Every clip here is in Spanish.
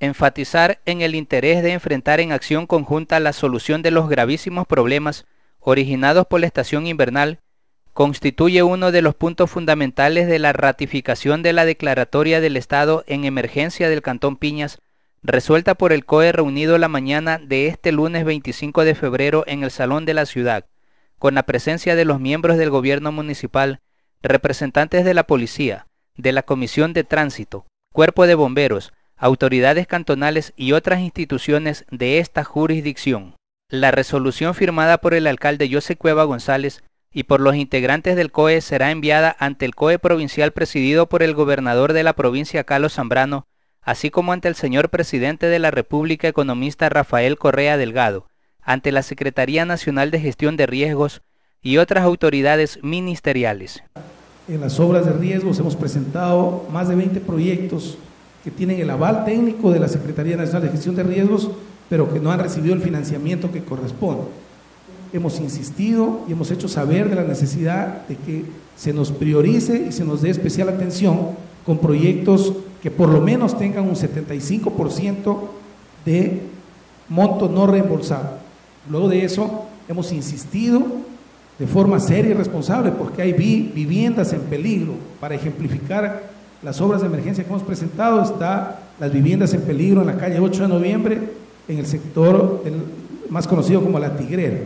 enfatizar en el interés de enfrentar en acción conjunta la solución de los gravísimos problemas originados por la estación invernal constituye uno de los puntos fundamentales de la ratificación de la Declaratoria del Estado en Emergencia del Cantón Piñas, resuelta por el COE reunido la mañana de este lunes 25 de febrero en el Salón de la Ciudad, con la presencia de los miembros del Gobierno Municipal, representantes de la Policía, de la Comisión de Tránsito, Cuerpo de Bomberos, autoridades cantonales y otras instituciones de esta jurisdicción. La resolución firmada por el alcalde José Cueva González y por los integrantes del COE será enviada ante el COE provincial presidido por el gobernador de la provincia Carlos Zambrano, así como ante el señor presidente de la República economista Rafael Correa Delgado, ante la Secretaría Nacional de Gestión de Riesgos y otras autoridades ministeriales. En las obras de riesgos hemos presentado más de 20 proyectos que tienen el aval técnico de la Secretaría Nacional de Gestión de Riesgos, pero que no han recibido el financiamiento que corresponde. Hemos insistido y hemos hecho saber de la necesidad de que se nos priorice y se nos dé especial atención con proyectos que por lo menos tengan un 75% de monto no reembolsado. Luego de eso, hemos insistido de forma seria y responsable, porque hay viviendas en peligro, para ejemplificar las obras de emergencia que hemos presentado, está las viviendas en peligro en la calle 8 de noviembre, en el sector más conocido como La Tigrera.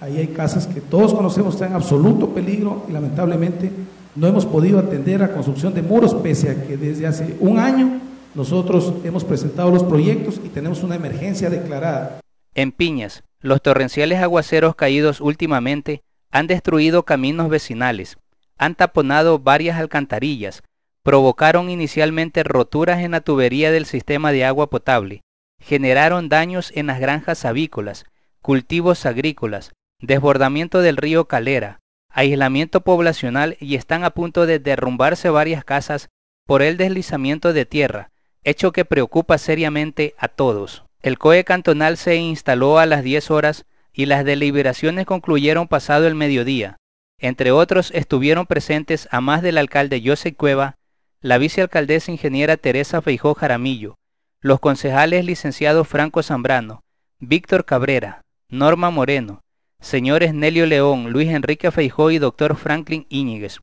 Ahí hay casas que todos conocemos, están en absoluto peligro y lamentablemente no hemos podido atender la construcción de muros, pese a que desde hace un año nosotros hemos presentado los proyectos y tenemos una emergencia declarada. En Piñas, los torrenciales aguaceros caídos últimamente han destruido caminos vecinales, han taponado varias alcantarillas, provocaron inicialmente roturas en la tubería del sistema de agua potable, generaron daños en las granjas avícolas, cultivos agrícolas, desbordamiento del río Calera, aislamiento poblacional y están a punto de derrumbarse varias casas por el deslizamiento de tierra, hecho que preocupa seriamente a todos. El COE cantonal se instaló a las 10 horas y las deliberaciones concluyeron pasado el mediodía. Entre otros estuvieron presentes a más del alcalde José Cueva, la vicealcaldesa ingeniera Teresa Feijó Jaramillo, los concejales licenciados Franco Zambrano, Víctor Cabrera, Norma Moreno, señores Nelio León, Luis Enrique Feijó y doctor Franklin Íñiguez,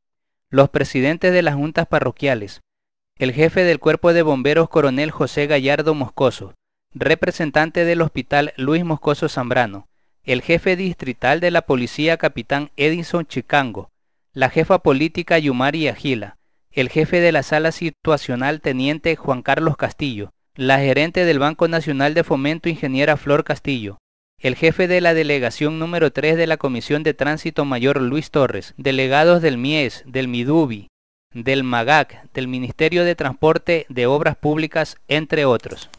los presidentes de las juntas parroquiales, el jefe del cuerpo de bomberos coronel José Gallardo Moscoso, representante del hospital Luis Moscoso Zambrano, el jefe distrital de la policía capitán Edison Chicango, la jefa política Yumari Agila, el jefe de la sala situacional teniente Juan Carlos Castillo, la gerente del Banco Nacional de Fomento ingeniera Flor Castillo, el jefe de la delegación número 3 de la Comisión de Tránsito Mayor Luis Torres, delegados del MIES, del MIDUBI, del MAGAC, del Ministerio de Transporte de Obras Públicas, entre otros.